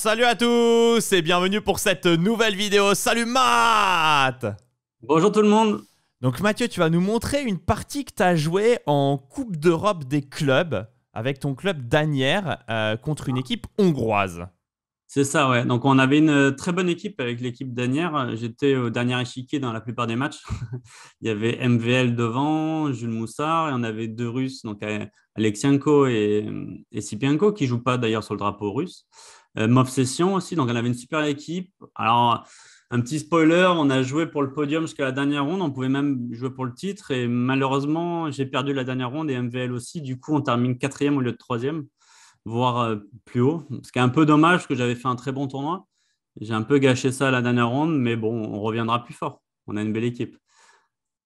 Salut à tous et bienvenue pour cette nouvelle vidéo. Salut Matt Bonjour tout le monde Donc Mathieu, tu vas nous montrer une partie que tu as jouée en Coupe d'Europe des clubs avec ton club Danière euh, contre une équipe hongroise. C'est ça, ouais. Donc on avait une euh, très bonne équipe avec l'équipe Danière J'étais au dernier échiquier dans la plupart des matchs. Il y avait MVL devant, Jules Moussard, et on avait deux Russes, donc euh, Alexienko et, et Sipienko, qui jouent pas d'ailleurs sur le drapeau russe. Euh, M'obsession Session aussi, donc on avait une super équipe. Alors, un petit spoiler, on a joué pour le podium jusqu'à la dernière ronde, on pouvait même jouer pour le titre, et malheureusement, j'ai perdu la dernière ronde et MVL aussi. Du coup, on termine quatrième au lieu de troisième, voire euh, plus haut, ce qui est un peu dommage parce que j'avais fait un très bon tournoi. J'ai un peu gâché ça à la dernière ronde, mais bon, on reviendra plus fort. On a une belle équipe.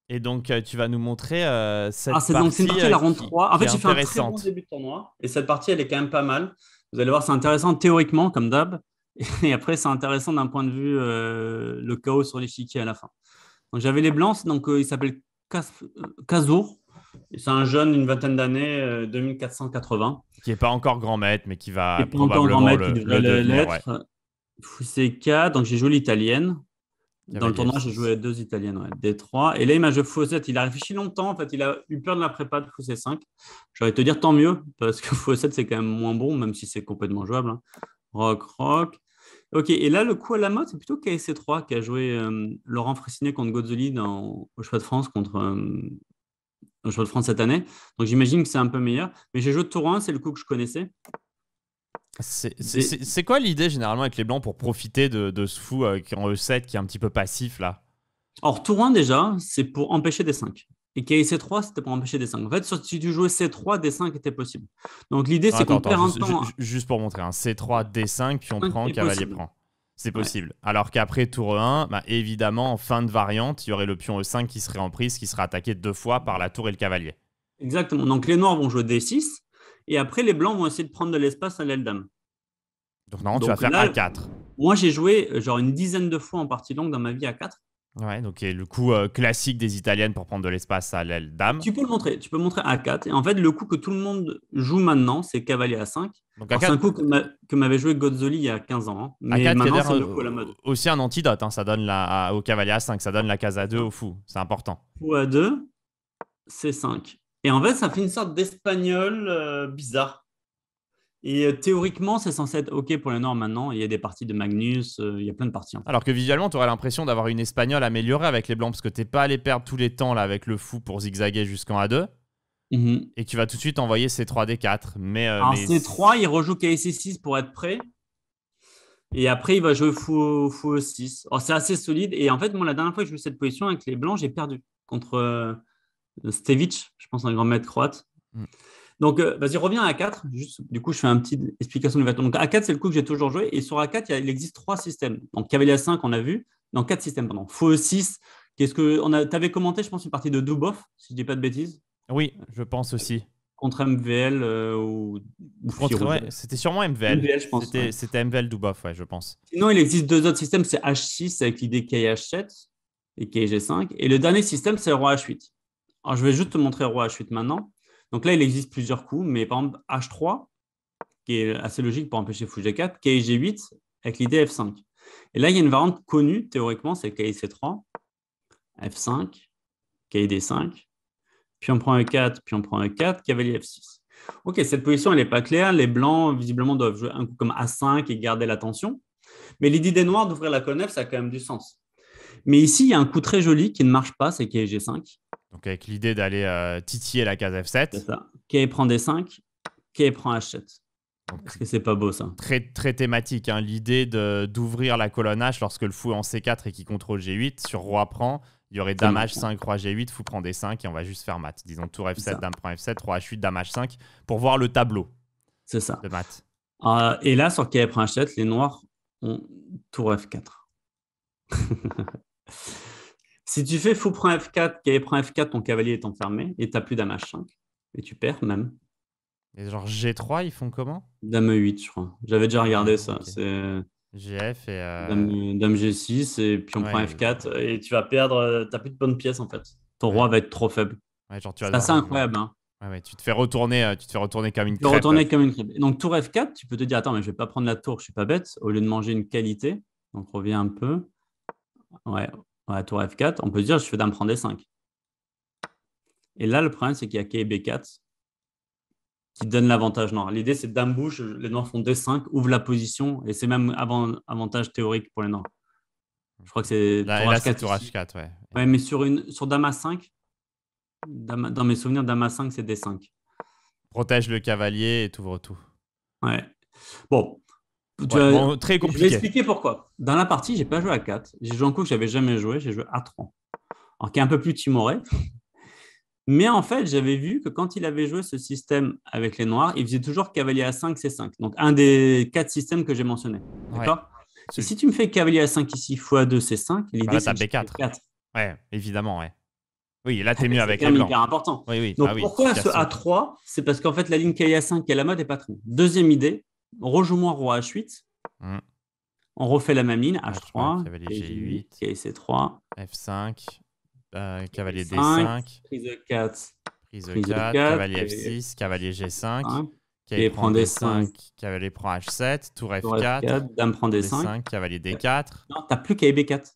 Et donc, euh, tu vas nous montrer cette partie. Ah, c'est donc de la ronde 3. En fait, j'ai fait un très bon début de tournoi. Et cette partie, elle est quand même pas mal. Vous allez voir, c'est intéressant théoriquement, comme d'hab. Et après, c'est intéressant d'un point de vue euh, le chaos sur les l'échiquier à la fin. Donc, j'avais les Blancs. Donc, euh, il s'appelle Casour, C'est un jeune, une vingtaine d'années, 2480. Euh, qui n'est pas encore grand maître, mais qui va probablement grand maître, le, C'est K. Donc, j'ai joué l'italienne. Dans le tournoi, j'ai joué deux italiennes, des trois. Et là, il m'a joué Il a réfléchi longtemps, en fait. Il a eu peur de la prépa de Fouset 5. J'aurais te dire tant mieux, parce que Fouset, c'est quand même moins bon, même si c'est complètement jouable. Hein. Rock, rock. Ok, et là, le coup à la mode, c'est plutôt KSC3 qui a joué euh, Laurent Fressinet contre Gozzoli dans, au Choix de France, contre, euh, Choix de France cette année. Donc j'imagine que c'est un peu meilleur. Mais j'ai joué de tour 1, c'est le coup que je connaissais. C'est quoi l'idée généralement avec les Blancs pour profiter de, ce fou euh, qui est en E7 qui est un petit peu passif là Alors, tour 1 déjà, c'est pour empêcher des 5. Et qui C3, c'était pour empêcher des 5. En fait, si tu jouais C3, D5 était possible. Donc l'idée, c'est qu'on perd un temps. Juste pour montrer, hein. C3, D5, puis on prend, cavalier prend. C'est possible. Alors qu'après tour 1, bah, évidemment, en fin de variante, il y aurait le pion E5 qui serait en prise, qui serait attaqué deux fois par la tour et le cavalier. Exactement. Donc les noirs vont jouer D6. Et après, les Blancs vont essayer de prendre de l'espace à l'aile dame. Donc, normalement, tu vas faire A4. Moi, j'ai joué euh, genre une dizaine de fois en partie longue dans ma vie a 4. Ouais, donc et le coup euh, classique des Italiennes pour prendre de l'espace à l'aile dame. Tu peux le montrer, tu peux montrer A4. Et en fait, le coup que tout le monde joue maintenant, c'est cavalier A5. C'est un coup que m'avait joué Gozzoli il y a 15 ans. Hein. Mais A4, maintenant, c'est le euh, coup à la mode. Aussi un antidote, hein. ça donne la, au cavalier A5, ça donne la case A2 au fou, c'est important. Fou A2, c'est 5 et en fait, ça fait une sorte d'espagnol euh, bizarre. Et euh, théoriquement, c'est censé être OK pour les Noirs maintenant. Il y a des parties de Magnus, euh, il y a plein de parties. Alors que visuellement, tu aurais l'impression d'avoir une espagnole améliorée avec les Blancs, parce que n'es pas allé perdre tous les temps là avec le fou pour zigzaguer jusqu'en A2. Mm-hmm. Et tu vas tout de suite envoyer C3-D4. Mais, Alors C3, il rejoue KSC6 pour être prêt. Et après, il va jouer fou, fou 6. C'est assez solide. Et en fait, moi, la dernière fois que je jouais cette position avec les Blancs, j'ai perdu contre Stevic, je pense un grand maître croate. Mm. Donc, euh, vas-y, reviens à A4. Juste, du coup, je fais une petite explication du bâton. Donc, A4, c'est le coup que j'ai toujours joué. Et sur A4, il, existe trois systèmes. Donc, Cavalier 5, on a vu. Dans quatre systèmes, pardon. Faux 6. E qu'est-ce que. commenté, je pense, une partie de Dubov, si je dis pas de bêtises. Oui, je pense aussi. Contre MVL euh, ou. c'était sûrement MVL. C'était, c'était MVL Dubov, je pense. Sinon, il existe deux autres systèmes. C'est H6 avec l'idée KH7 et KG5. Et le dernier système, c'est Roi H8 je vais juste te montrer roi H8 maintenant. Donc là, il existe plusieurs coups, mais par exemple, H3, qui est assez logique pour empêcher fou G4, kg 8 avec l'idée F5. Et là, il y a une variante connue théoriquement, c'est KIC3, F5, KID5, puis on prend E4, puis on prend E4, cavalier F6. Ok, cette position, elle n'est pas claire. Les blancs, visiblement, doivent jouer un coup comme A5 et garder la tension. Mais l'idée des noirs d'ouvrir la colonne F, ça a quand même du sens. Mais ici, il y a un coup très joli qui ne marche pas, c'est KG5. Donc avec l'idée d'aller euh, titiller la case F7. C'est ça. K prend D5, K prend H7. Parce que c'est pas beau ça. Très, très thématique, hein. l'idée d'ouvrir la colonne H lorsque le fou est en C4 et qu'il contrôle G8, sur roi prend, il y aurait dame H5, roi G8, fou prend D5 et on va juste faire mat. Disons tour F7, dame prend F7, roi H8, dame H5 pour voir le tableau. C'est ça. De mat. Euh, et là, sur K prend H7, les noirs ont tour F4. Si tu fais fou prend F4, cavalier prend F4, ton cavalier est enfermé et t'as plus dame H5. Et tu perds même. Et genre G3, ils font comment Dame E8, je crois. J'avais déjà ah, regardé ça. C'est. Euh, GF et. Euh, dame, G6, et puis on prend F4, et tu vas perdre. Euh, t'as plus de bonnes pièces en fait. Ton roi va être trop faible. c'est incroyable. Hein. tu te fais retourner, tu te fais retourner comme une crêpe. Tu te retourner comme une crêpe. Donc tour F4, tu peux te dire attends mais je vais pas prendre la tour, je suis pas bête. Au lieu de manger une qualité, donc revient un peu. Ouais, tour F4, on peut dire je fais dame prend D5. Et là, le problème, c'est qu'il y a K B4 qui donne l'avantage noir. L'idée, c'est dame bouche, les noirs font D5, ouvre la position, et c'est même avant, avantage théorique pour les noirs. Je crois que c'est tour, H4, tour ouais. ouais mais sur, une, sur dame 5 dans mes souvenirs, dame 5 c'est D5. Protège le cavalier et t'ouvre tout. Ouais. Bon, très compliqué. Je vais expliquer pourquoi. Dans la partie, j'ai pas joué à 4. J'ai joué un coup que j'avais jamais joué, j'ai joué à 3. Alors qui est un peu plus timoré. Mais en fait, j'avais vu que quand il avait joué ce système avec les noirs, il faisait toujours cavalier à 5, c'est 5 Donc un des quatre systèmes que j'ai mentionné D'accord si tu me fais cavalier à 5 ici fois 2, c'est 5 l'idée bah c'est 4 4 Ouais, évidemment, ouais. Oui, là, es mieux avec les blancs. C'est important. Oui, Donc, ah pourquoi ce A3 C'est parce qu'en fait, la ligne cavalier à 5 qui est la mode est pas très Deuxième idée, rejoue-moi roi h8. Hmm. On refait la même ligne, h3, cavalier g8, c3, f5, cavalier d5, prise de 4 prise de 4, cavalier f6, cavalier g5, cavalier prend d5, cavalier prend h7, tour f4, dame prend d5, cavalier d4. Non, t'as plus qu'à e b4.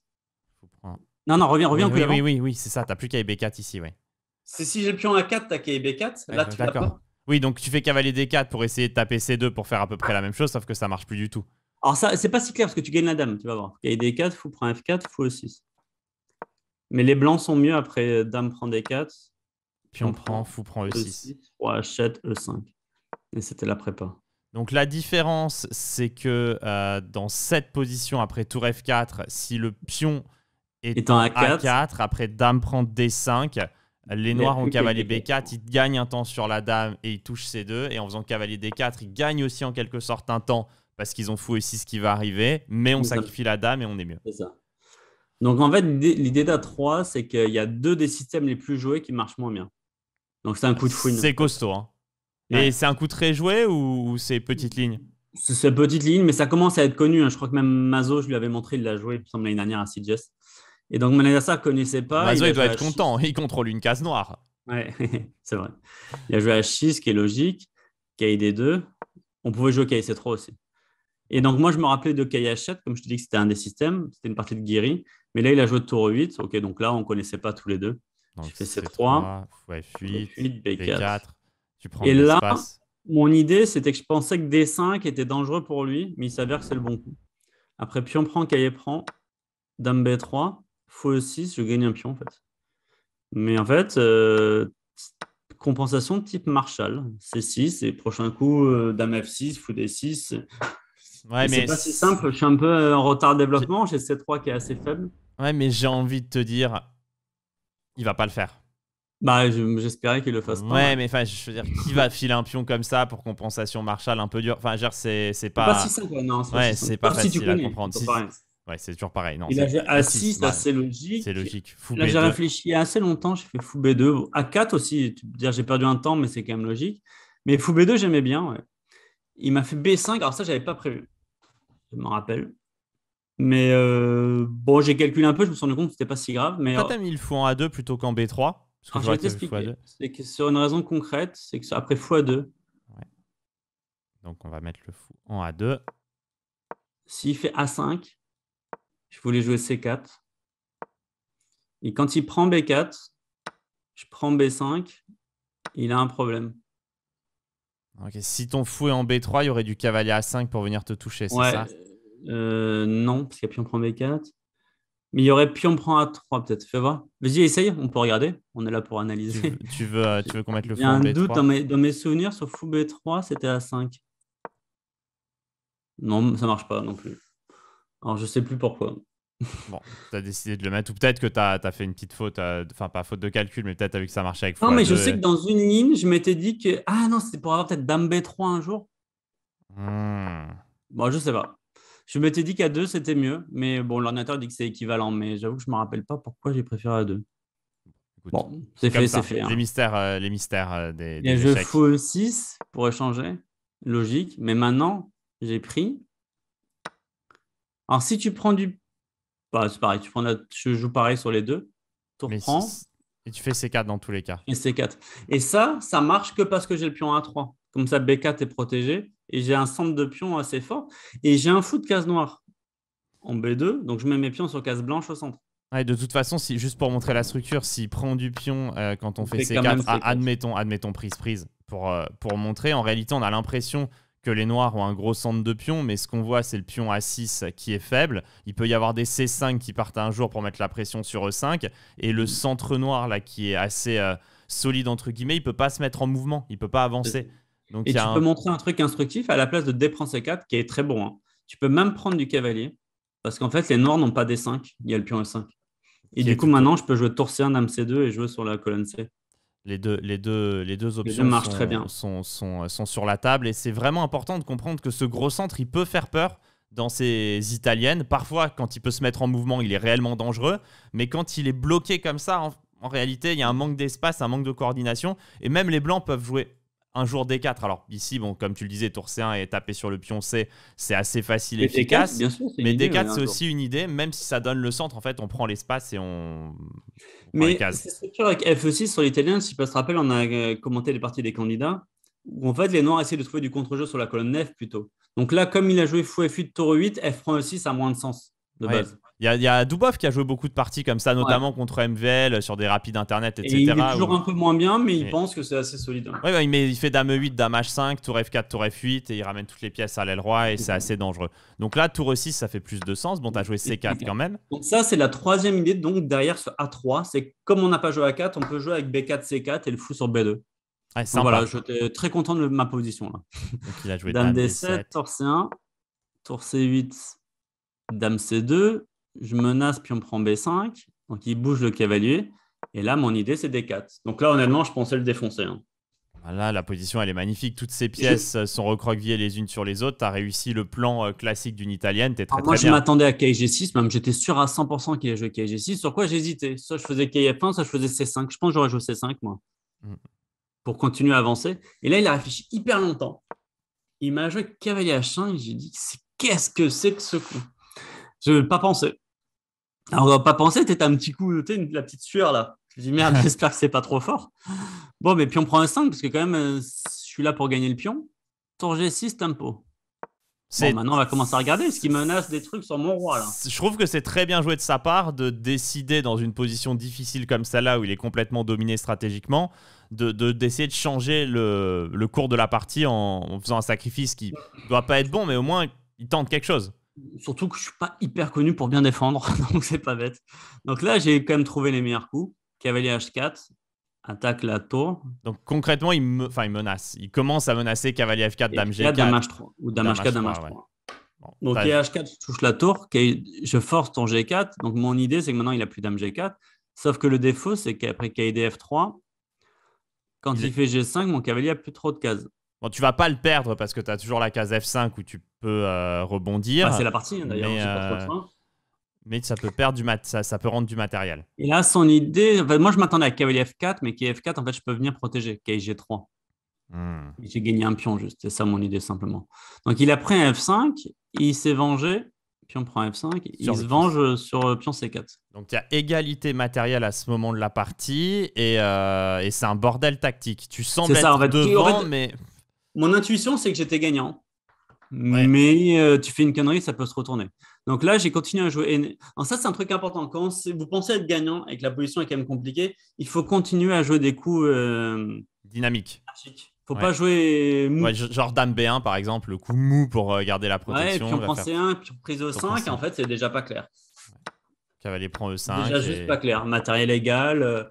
Non, non, reviens, reviens oui, Oui, oui, c'est ça, t'as plus qu'à e b4 ici, ouais. C'est si j'ai le pion a4, t'as qu'à e b4. Là, tu l'as pas. Oui, donc tu fais cavalier D4 pour essayer de taper C2 pour faire à peu près la même chose, sauf que ça marche plus du tout. Alors, ça, c'est pas si clair parce que tu gagnes la dame, tu vas voir. Cavalier D4, fou prend F4, fou E6. Mais les blancs sont mieux après euh, dame prend D4. Pion prend, euh, fou prend E6. e achète E5. E Et c'était la prépa. Donc la différence, c'est que euh, dans cette position après tour F4, si le pion est, A4, après dame prend D5, les noirs ont cavalier B4, ils gagnent un temps sur la dame et ils touchent C2. Et en faisant cavalier D4, ils gagnent aussi en quelque sorte un temps parce qu'ils ont fou ici ce qui va arriver. Mais on sacrifie la dame et on est mieux. C'est ça. Donc en fait, l'idée d'A3, c'est qu'il y a deux des systèmes les plus joués qui marchent moins bien. Donc c'est un coup de fouine. C'est costaud. Hein. Et c'est un coup très joué ou c'est petite ligne C'est petite ligne, mais ça commence à être connu. Hein. Je crois que même Mazo, je lui avais montré, il l'a joué, il l'année dernière à CGS. Et donc ne connaissait pas. il, doit être content, il contrôle une case noire. Ouais, c'est vrai. Il a joué à 6 qui est logique, KD2. On pouvait jouer KC3 aussi. Et donc, moi, je me rappelais de KH7 comme je te dis que c'était un des systèmes, c'était une partie de Guiri. Mais là, il a joué de tour 8. OK, donc là, on ne connaissait pas tous les deux. Donc, tu fais C3, ouais, B4. Et là, mon idée, c'était que je pensais que D5 était dangereux pour lui, mais il s'avère que c'est le bon coup. Après, on prend, cahier prend, dame B3. Fou 6, je gagne un pion, en fait. Mais en fait, euh, compensation type Marshall, c'est 6, et prochain coup, euh, dame F6, fou D6. Ouais, mais c'est pas si simple, je suis un peu en retard de développement, j'ai C3 qui est assez faible. Ouais, mais j'ai envie de te dire, il va pas le faire. Bah, j'espérais qu'il le fasse pas. Ouais, mais enfin, je veux dire, qui va filer un pion comme ça pour compensation Marshall un peu dur Enfin, c'est pas. C'est pas si simple, non. Ouais, c'est pas, facile à comprendre. Ouais, c'est toujours pareil. Non, là, j'ai A6, c'est logique. logique. là, j'ai réfléchi assez longtemps, j'ai fait Fou B2. A4 aussi, tu peux dire j'ai perdu un temps, mais c'est quand même logique. Mais Fou B2, j'aimais bien. Il m'a fait B5, alors ça, je n'avais pas prévu. Je m'en rappelle. Mais euh, bon, j'ai calculé un peu, je me suis rendu compte que c'était pas si grave. Mais il euh, as mis le fou en A2 plutôt qu'en B3 je vais t'expliquer. C'est que sur une raison concrète, c'est que après fou A2. Donc on va mettre le fou en A2. S'il fait A5, je voulais jouer C4. Et quand il prend B4, je prends B5, il a un problème. Ok, si ton fou est en B3, il y aurait du cavalier A5 pour venir te toucher, c'est ça euh, Non, parce qu'il y a pion prend B4. Mais il y aurait pion prend A3 peut-être, fais voir. Vas-y, essaye, on peut regarder, on est là pour analyser. Tu, veux, tu veux euh, qu'on mette le fou doute dans mes, souvenirs sur fou B3, c'était A5. Non, ça marche pas non plus. Alors, je sais plus pourquoi. bon, as décidé de le mettre, ou peut-être que tu as fait une petite faute, euh, enfin pas faute de calcul, mais peut-être que ça marchait avec Non, mais je sais que dans une ligne, je m'étais dit que. Ah non, c'est pour avoir peut-être Dame B3 un jour. Hmm. Bon, je sais pas. Je m'étais dit qu'à 2, c'était mieux, mais bon, l'ordinateur dit que c'est équivalent, mais j'avoue que je me rappelle pas pourquoi j'ai préféré à 2. bon, c'est fait, c'est fait. Hein. Les mystères, euh, les mystères euh, des, des. échecs. je 6 pour échanger, logique, mais maintenant, j'ai pris alors, si tu prends du. Bah, c'est pareil, tu prends je joue pareil sur les deux. Tu reprends. Et tu fais C4 dans tous les cas. Et C4. Et ça, ça marche que parce que j'ai le pion A3. Comme ça, B4 est protégé. Et j'ai un centre de pion assez fort. Et j'ai un fou de case noire en B2. Donc, je mets mes pions sur case blanche au centre. Ouais, de toute façon, si, juste pour montrer la structure, s'il prend du pion euh, quand on fait C4, ah, admettons, admettons prise-prise, pour, euh, pour montrer, en réalité, on a l'impression les noirs ont un gros centre de pion, mais ce qu'on voit, c'est le pion A6 qui est faible. Il peut y avoir des C5 qui partent un jour pour mettre la pression sur E5, et le centre noir, là, qui est assez euh, solide, entre guillemets, il peut pas se mettre en mouvement, il peut pas avancer. Donc, il tu peux montrer un truc instructif à la place de déprendre prend C4, qui est très bon. Hein. Tu peux même prendre du cavalier, parce qu'en fait, les noirs n'ont pas D5, il y a le pion E5. Et du coup, maintenant, je peux jouer tour C1, dame C2 et jouer sur la colonne C. Les deux, les deux, les deux options sont, très bien. Sont, euh, sont, sur la table et c'est vraiment important de comprendre que ce gros centre, il peut faire peur dans ces italiennes. Parfois, quand il peut se mettre en mouvement, il est réellement dangereux, mais quand il est bloqué comme ça, en réalité, il y a un manque d'espace, un manque de coordination et même les Blancs peuvent jouer un jour D4. Alors ici, bon, comme tu le disais, tour C1 et taper sur le pion C, c'est assez facile et efficace. mais D4, c'est aussi une idée, même si ça donne le centre, en fait, on prend l'espace et on. Mais avec F6 sur l'italien, si je se rappelle, on a euh, commenté les parties des candidats, où en fait les Noirs essayer de trouver du contre-jeu sur la colonne F plutôt. Donc là, comme il a joué fou F8, tour 8, F prend 6 a moins de sens de base. Il y, a, Dubov qui a joué beaucoup de parties comme ça, notamment contre MVL, euh, sur des rapides internet, etc. il est toujours un peu moins bien, mais il pense que c'est assez solide. Oui, mais il fait dame 8, dame H5, tour F4, tour F8, et il ramène toutes les pièces à l'aile roi, et c'est assez dangereux. Donc là, tour E6, ça fait plus de sens. Bon, as joué C4 quand même. Donc ça, c'est la troisième idée, donc derrière ce A3, c'est comme on n'a pas joué A4, on peut jouer avec B4, C4 et le fou sur B2. Ouais, voilà, j'étais très content de ma position là. Donc, il a joué dame, D7, tour C1, tour C8, dame C2, je menace puis on prend B5, donc il bouge le cavalier. Et là, mon idée, c'est D4. Donc là, honnêtement, je pensais le défoncer. voilà hein. ah la position, elle est magnifique. Toutes ces pièces euh, sont recroquevillées les unes sur les autres. Tu as réussi le plan euh, classique d'une italienne. t'es très, moi, bien. je m'attendais à KG6, même j'étais sûr à 100% qu'il allait jouer KG6. Sur quoi j'hésitais Soit je faisais KF1, soit je faisais C5. Je pense que j'aurais joué C5, moi, mm. pour continuer à avancer. Et là, il a réfléchi hyper longtemps. Il m'a joué cavalier H5. J'ai dit, qu'est-ce que c'est que ce coup Je ne pas pensé. Alors, on va pas penser, tu un petit coup, tu la petite sueur là. Je dis merde, j'espère que c'est pas trop fort. Bon, mais puis on prend un 5 parce que quand même, euh, je suis là pour gagner le pion. Tour G6, tempo. Bon, maintenant, on va commencer à regarder ce qui menace des trucs sur mon roi. Là. Je trouve que c'est très bien joué de sa part de décider dans une position difficile comme celle-là où il est complètement dominé stratégiquement, d'essayer de, d'essayer de, changer le, le, cours de la partie en, en faisant un sacrifice qui doit pas être bon, mais au moins il tente quelque chose. Surtout que je ne suis pas hyper connu pour bien défendre, donc c'est pas bête. Donc là, j'ai quand même trouvé les meilleurs coups. Cavalier H4, attaque la tour. Donc concrètement, il, me... enfin, il menace. Il commence à menacer Cavalier F4, Dame G4. Dame 3 Ou Dame, H4, Dame 3 donc H4, touche la tour. Je force ton G4. Donc mon idée, c'est que maintenant, il n'a plus Dame G4. Sauf que le défaut, c'est qu'après kdf 3 quand il... il fait G5, mon cavalier a plus trop de cases. Bon, tu vas pas le perdre parce que tu as toujours la case F5 où tu peux euh, rebondir. Bah, c'est la partie hein, d'ailleurs, euh, mais, ça peut perdre du mat ça, peut rendre du matériel. Et là, son idée, moi je m'attendais à cavalier F4, mais qui F4, en fait, je peux venir protéger kg 3 hmm. J'ai gagné un pion juste, c'est ça mon idée simplement. Donc il a pris un F5, il s'est vengé, pion prend F5, il se venge euh, sur pion C4. Donc il y a égalité matérielle à ce moment de la partie et, et c'est un bordel tactique. Tu sens être devant, mais... Mon intuition, c'est que j'étais gagnant. Mais euh, tu fais une connerie, ça peut se retourner. Donc là, j'ai continué à jouer. En ça, c'est un truc important. Quand vous pensez être gagnant et que la position est quand même compliquée, il faut continuer à jouer des coups euh, dynamiques. Faut pas jouer mou. genre Dame B1 par exemple, le coup mou pour euh, garder la protection. Ouais, puis on prend C1, puis on prise E5, en fait c'est déjà pas clair. Cavalier prend E5. Déjà juste pas clair. Matériel égal,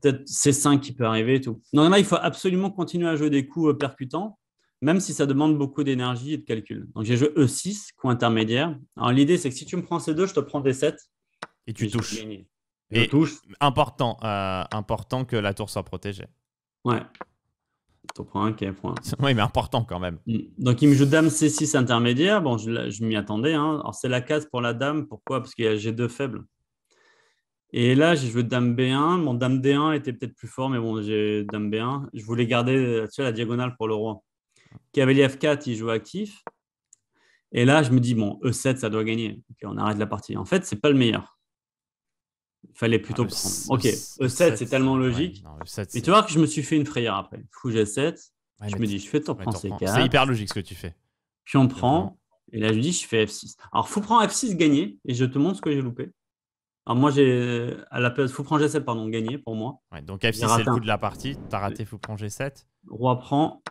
peut-être C5 qui peut arriver et tout. Normalement, il faut absolument continuer à jouer des coups euh, percutants, même si ça demande beaucoup d'énergie et de calcul. Donc, j'ai joué E6, coup intermédiaire. Alors, l'idée, c'est que si tu me prends C2, je te prends D7. Et tu touches. et Important, euh, important que la tour soit protégée. Ouais. Ton point, quel point Oui, mais important quand même. Mm. Donc, il me joue dame C6 intermédiaire. Bon, je, m'y attendais. Hein. Alors, c'est la case pour la dame. Pourquoi Parce qu'il y a G2 et là, j'ai joué Dame B1. Mon Dame D1 était peut-être plus fort, mais bon, j'ai Dame B1. Je voulais garder euh, la diagonale pour le roi. Cavalier F4, il joue actif. Et là, je me dis, bon, E7, ça doit gagner. on arrête la partie. En fait, c'est pas le meilleur. Il fallait plutôt ah, prendre. Ok, E7, c'est tellement logique. et mais tu vois que je me suis fait une frayeur après. Fou G7. je me dis, je fais tour prend C4. C'est hyper logique ce que tu fais. Puis on prend. Et là, je dis, je fais F6. Alors, fou prend F6 gagné. Et je te montre ce que j'ai loupé. Alors moi, j'ai à la fou prend G7, pardon, gagné pour moi. donc F6, c'est le coup de la partie. T'as raté prend G7. Roi prend,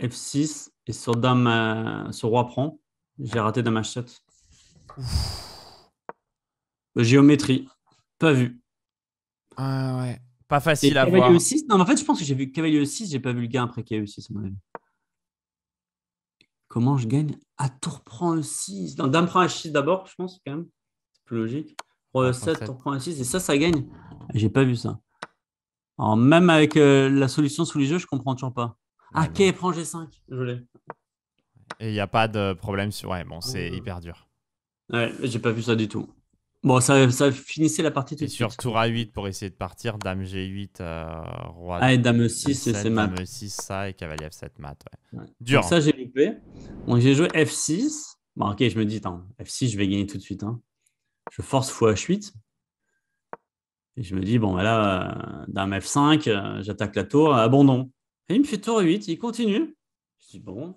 F6, et sur, dame, euh, sur Roi prend, j'ai raté Dame H7. Géométrie, pas vu. Ah ouais, pas facile et à cavalier voir. E6, non, mais en fait, je pense que j'ai vu Cavalier E6, j'ai pas vu le gain après Cavalier E6, Comment je gagne À tour prend E6. Non, dame prend H6 d'abord, je pense, quand même. C'est plus logique. 7.6 6 et ça, ça gagne. J'ai pas vu ça. même avec euh, la solution sous les jeux, je comprends toujours pas. Ah, prends bah prend G5, je voulais Et il n'y a pas de problème sur. Ouais, bon, c'est euh. hyper dur. Ouais, j'ai pas vu ça du tout. Bon, ça, ça finissait la partie tout de suite. Sur tour A8 pour essayer de partir, dame G8, euh, roi. Ah, et dame 6 c'est mat. Dame 6 ça, et cavalier F7, mat. Ouais. Dur. Donc, ça, hein. j'ai loupé. Donc, j'ai joué F6. Bon, ok, je me dis, attends, F6, je vais gagner tout de suite. Hein je force h 8 Et je me dis, bon, bah là, euh, d'un F5, euh, j'attaque la tour, euh, abandon. Et il me fait tour 8, il continue. Je dis, bon.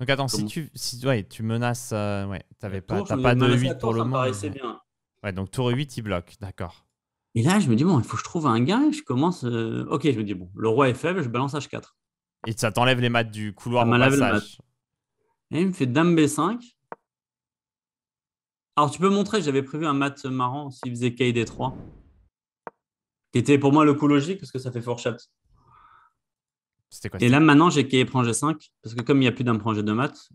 Donc attends, si tu, si, ouais, tu menaces. ouais, t'avais pas, tour, pas de 8 pour le moment. Ouais. donc tour 8, il bloque, d'accord. Et là, je me dis, bon, il faut que je trouve un gain Je commence. Ok, je me dis, bon, le roi est faible, je balance H4. Et ça t'enlève les maths du couloir ça au Et il me fait dame B5. Alors, tu peux montrer, j'avais prévu un mat marrant s'il faisait KD3, qui était pour moi le coup logique parce que ça fait four C'était Et là, maintenant, j'ai KD prend G5, parce que comme il n'y a plus d'un prend G2 maths,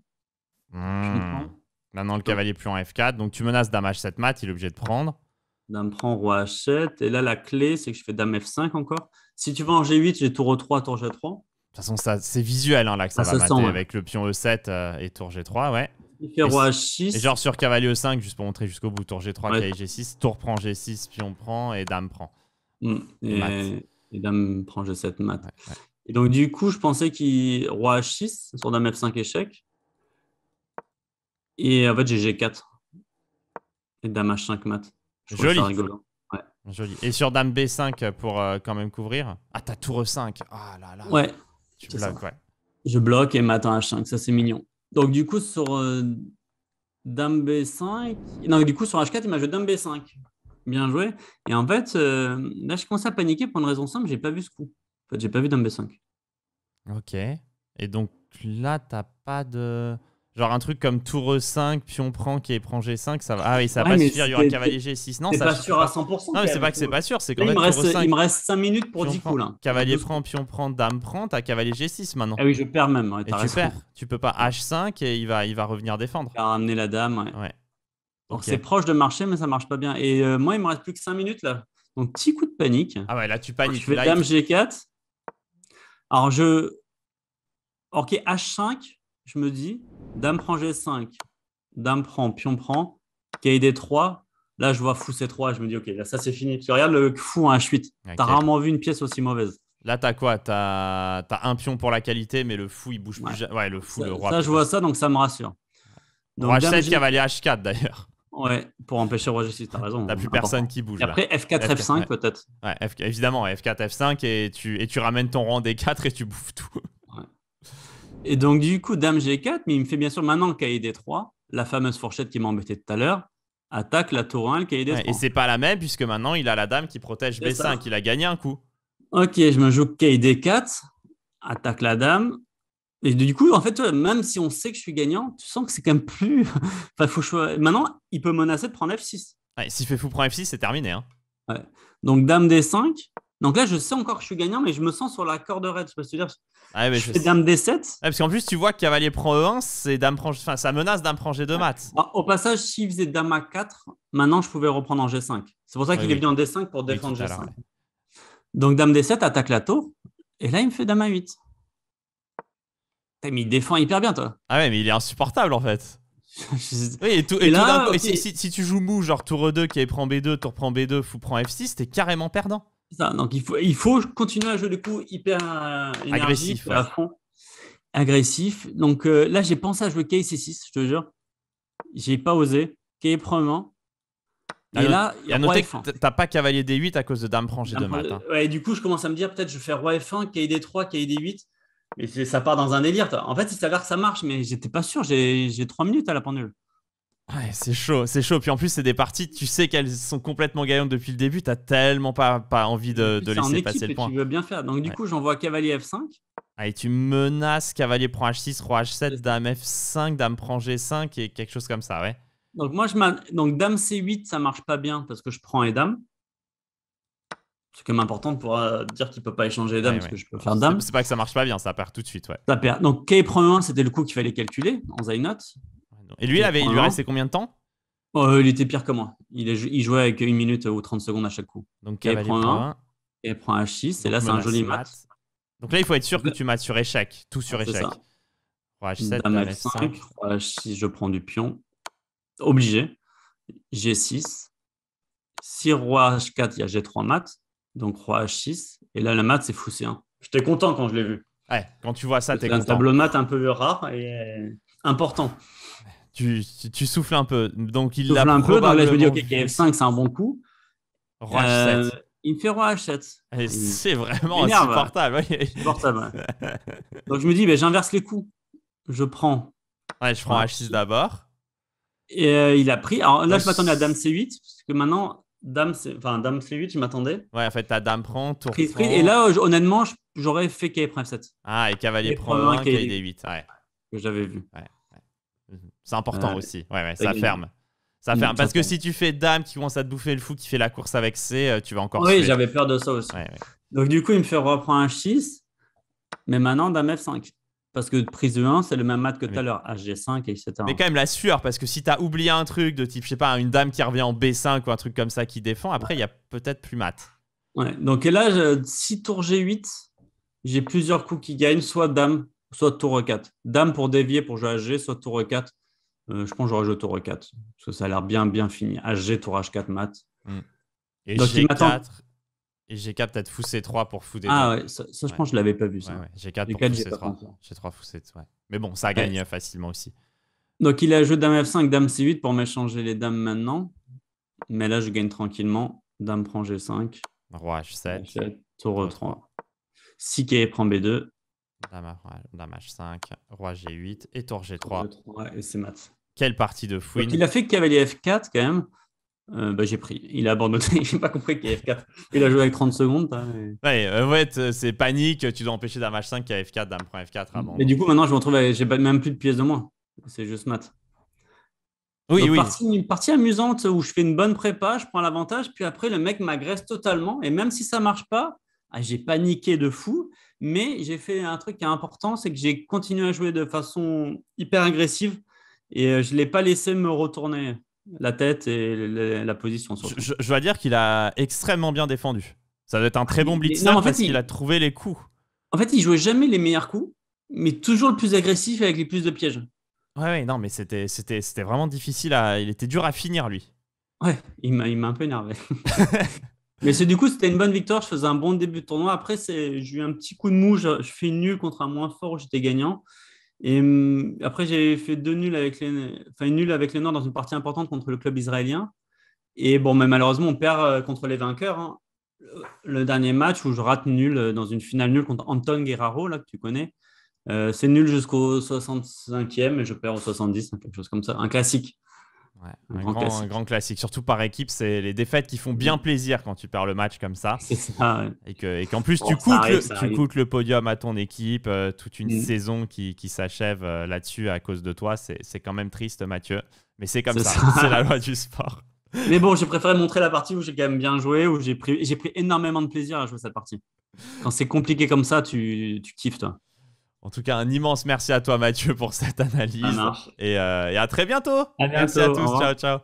Maintenant, le cavalier plus en F4, donc tu menaces dame H7 mat, il est obligé de prendre. Dame prend roi H7, et là, la clé, c'est que je fais dame F5 encore. Si tu vas en G8, j'ai tour E3, tour G3. De toute façon, c'est visuel hein, là que ça, ah, va se mater sent, avec le pion E7 euh, et tour G3, ouais. Et, genre sur cavalier 5 juste pour montrer jusqu'au bout. Tour G3, ouais. G6. Tour prend G6, puis on prend et dame prend. Mm. Et, dame prend G7 mat. Et donc du coup, je pensais qu'il roi H6 sur dame F5 échec. Et en fait, j'ai G4. Et dame H5 mat. Joli. Et sur dame B5 pour euh, quand même couvrir. Ah, t'as tour E5. Ah là là. Ouais. Tu ouais. Je bloque et matin H5. Ça, c'est mignon. Donc, du coup, sur euh, B5, non, du coup, sur H4, il m'a joué Dame B5. Bien joué. Et en fait, euh, là, je commence à paniquer pour une raison simple, j'ai pas vu ce coup. En fait, j'ai pas vu Dame B5. Ok. Et donc là, t'as pas de. Genre un truc comme tour E5, pion prend, qui est prend G5, ça va. Ah oui, ça va pas suffire, il y aura cavalier G6. Non, c'est pas sûr à 100%. Non, mais c'est pas que c'est pas sûr, c'est quand même. Il, me reste, 5 minutes pour 10 coups là. Cavalier prend, pion prend, dame prend, t'as cavalier G6 maintenant. Ah oui, je perds même. et tu perds. Tu peux pas H5 et il va, il va revenir défendre. Il va ramener la dame, ouais. Donc c'est proche de marcher, mais ça marche pas bien. Et euh, moi, il me reste plus que 5 minutes là. Donc petit coup de panique. Ah ouais, là tu paniques. Je fais dame G4. Alors je. Ok, H5 je me dis, dame prend G5, dame prend, pion prend, kd 3 Là, je vois fou C3, je me dis, ok, là, ça c'est fini. tu regardes regarde le fou en H8. T'as rarement vu une pièce aussi mauvaise. Là, t'as quoi T'as as un pion pour la qualité, mais le fou, il bouge plus. Ouais, le fou, le roi. Ça, je vois ça, donc ça me rassure. Donc, H7 cavalier H4 d'ailleurs. Ouais, pour empêcher G6 t'as raison. T'as plus personne qui bouge. après, F4, f 5 peut-être. Ouais, évidemment, F4, F5 et tu, et tu ramènes ton rang D4 et tu bouffes tout. Ouais. Et donc, du coup, Dame G4, mais il me fait bien sûr maintenant le D3, la fameuse fourchette qui m'embêtait tout à l'heure, attaque la tour 1, le 3 Et et c'est pas la même, puisque maintenant, il a la dame qui protège B5, il a gagné un coup. Ok, je me joue kd 4 attaque la dame. Et du coup, en fait, même si on sait que je suis gagnant, tu sens que c'est quand même plus. enfin, faut choisir. Maintenant, il peut menacer de prendre F6. Ouais, S'il fait fou prend F6, c'est terminé. Hein. Donc, dame D5, donc là, je sais encore que je suis gagnant, mais je me sens sur la corde raide. Je peux te dire, ah, dame D7. Ah, parce qu'en plus, tu vois que cavalier prend E1, c'est dame enfin, ça menace dame prend G2 mat. Bah, au passage, s'il faisait dame A4, maintenant je pouvais reprendre en G5. C'est pour ça qu'il est venu en D5 pour défendre G5. Donc dame D7 attaque la tour, et là, il me fait dame A8. Mais il défend hyper bien, toi. Ah ouais, mais il est insupportable en fait. oui, et, tout, si, si, tu joues mou, genre tour E2 qui prend B2, tour prend B2, fou prend F6, t'es carrément perdant donc il faut, continuer à jouer du coup hyper euh, agressif à fond. Agressif. Donc euh, là, j'ai pensé à jouer kc 6 je te jure. J'ai pas osé. K1, Et là, il y a noté que t'as pas cavalier D8 à cause de dame franche et de Matin. Hein. du coup, je commence à me dire peut-être je fais roi F1, kd 3 kd 8 Mais ça part dans un délire. En fait, il s'avère que ça marche, mais j'étais pas sûr. J'ai 3 minutes à la pendule. Ouais, c'est chaud, c'est chaud. Puis en plus, c'est des parties, tu sais qu'elles sont complètement gagnantes depuis le début, t'as tellement pas, pas envie de, laisser passer le point. Tu veux bien faire. Donc du coup, j'envoie cavalier F5. Ah, et tu menaces cavalier prend H6, roi H7, dame F5, dame prend G5 et quelque chose comme ça, ouais. Donc moi, je donc dame C8, ça marche pas bien parce que je prends et dame. C'est quand même important pour pouvoir euh, dire qu'il peut pas échanger dame parce que je peux faire dame. C'est pas que ça marche pas bien, ça perd tout de suite, ouais. Ça perd. Donc K prend 1, c'était le coup qu'il fallait calculer en Zynote. Et lui, il, avait, il lui restait combien de temps euh, Il était pire que moi. Il, il jouait avec une minute ou 30 secondes à chaque coup. Donc, il prend 1, et prend un 6, et là, c'est un joli match Donc là, il faut être sûr que tu mates sur échec, tout sur échec. Roi H7, 5 je prends du pion. Obligé. G6. Si roi H4, il y a G3 mat. Donc roi H6. Et là, la mat, c'est fou, c'est 1. J'étais content quand je l'ai vu. Ouais, quand tu vois ça, t'es content. c'est un tableau de mat un peu rare et important tu, tu, souffles un peu. Donc il l'a un peu. Donc là, je me dis, ok, KF5, c'est un bon coup. Roi H7. Euh, il me fait Roi H7. C'est vraiment il insupportable. insupportable Donc je me dis, ben, j'inverse les coups. Je prends. Ouais, je prends H6 d'abord. Et euh, il a pris. Alors là, je euh, m'attendais à Dame C8, parce que maintenant, Dame, c... enfin, Dame C8, je m'attendais. Ouais, en fait, ta Dame prend, tour Et là, honnêtement, j'aurais fait kf 7 Ah, et Cavalier prend 1, 8 Ouais. Que j'avais vu. Ouais. C'est important aussi. Ouais, ça ferme. Ça ferme. Parce que si tu fais dame qui commence à te bouffer le fou qui fait la course avec C, euh, tu vas encore. Oui, j'avais peur de ça aussi. Donc, du coup, il me fait reprendre un 6, mais maintenant dame F5. Parce que prise de 1, c'est le même mat que tout à l'heure, HG5, etc. Mais quand même la sueur, parce que si tu as oublié un truc de type, je sais pas, une dame qui revient en B5 ou un truc comme ça qui défend, après, il y a peut-être plus mat. Ouais, donc et là, je, si tour G8, j'ai plusieurs coups qui gagnent, soit dame, soit tour 4 e Dame pour dévier pour jouer g soit tour 4 e euh, je pense que j'aurais joué e 4. Parce que ça a l'air bien, bien fini. HG, tour H4, mat. Hmm. Et G4, et G4 peut-être c 3 pour d 3. Ah ouais, ça, je pense que je l'avais pas vu. Ça. G4, G4 3. G3 c ouais. Mais bon, ça a gagné facilement aussi. Donc il a joué Dame F5, Dame C8 pour m'échanger les dames maintenant. Mais là, je gagne tranquillement. Dame prend G5. Roi H7. Tour 3. 6 prend B2. Dame, H5, Roi G8 et Tour G3. Tour 3 et c'est mat. Quelle partie de fouine Il a fait cavalier F4 quand même. Euh, bah, j'ai pris. Il a abandonné. j'ai pas compris qu'il y a F4. Il a joué avec 30 secondes. Ouais, euh, ouais c'est panique. Tu dois empêcher d'un match 5 qui a F4, d'un point F4 avant. Mais du coup, maintenant, je me retrouve. Avec... J'ai même plus de pièces de moi. C'est juste mat. Oui, oui. une partie amusante où je fais une bonne prépa, je prends l'avantage, puis après, le mec m'agresse totalement. Et même si ça marche pas, ah, j'ai paniqué de fou. Mais j'ai fait un truc qui est important c'est que j'ai continué à jouer de façon hyper agressive et euh, je ne l'ai pas laissé me retourner la tête et la position. Je, dois dire qu'il a extrêmement bien défendu. Ça doit être un très bon blitz. en fait, parce qu'il a trouvé les coups. En fait, il jouait jamais les meilleurs coups, mais toujours le plus agressif avec les plus de pièges. Ouais, non, mais c'était, c'était, c'était vraiment difficile à. Il était dur à finir, lui. Ouais, il m'a, un peu énervé. mais c'est du coup, c'était une bonne victoire. Je faisais un bon début de tournoi. Après, j'ai eu un petit coup de mou. Je, je fais nul contre un moins fort où j'étais gagnant. Et hum, après, j'ai fait deux nuls avec les, enfin, une nulle avec les Noirs dans une partie importante contre le club israélien. Et bon, mais malheureusement, on perd euh, contre les vainqueurs. Hein. Le dernier match où je rate nul euh, dans une finale nulle contre Anton Guerrero là, que tu connais. Euh, c'est nul jusqu'au 65e et je perds au 70, hein, quelque chose comme ça. Un classique un, grand, classique. Surtout par équipe, c'est les défaites qui font bien plaisir quand tu perds le match comme ça. Et qu'en plus, oh, tu, coûtes le, tu le podium à ton équipe, euh, toute une mm. saison qui, qui s'achève euh, là-dessus à cause de toi. C'est quand même triste, Mathieu. Mais c'est comme ça, c'est la loi du sport. Mais bon, j'ai préféré montrer la partie où j'ai quand même bien joué, où j'ai pris, pris énormément de plaisir à jouer cette partie. Quand c'est compliqué comme ça, tu, tu kiffes, toi. En tout cas, un immense merci à toi, Mathieu, pour cette analyse. Euh, et, à très bientôt. bientôt merci à tous. Ciao, ciao.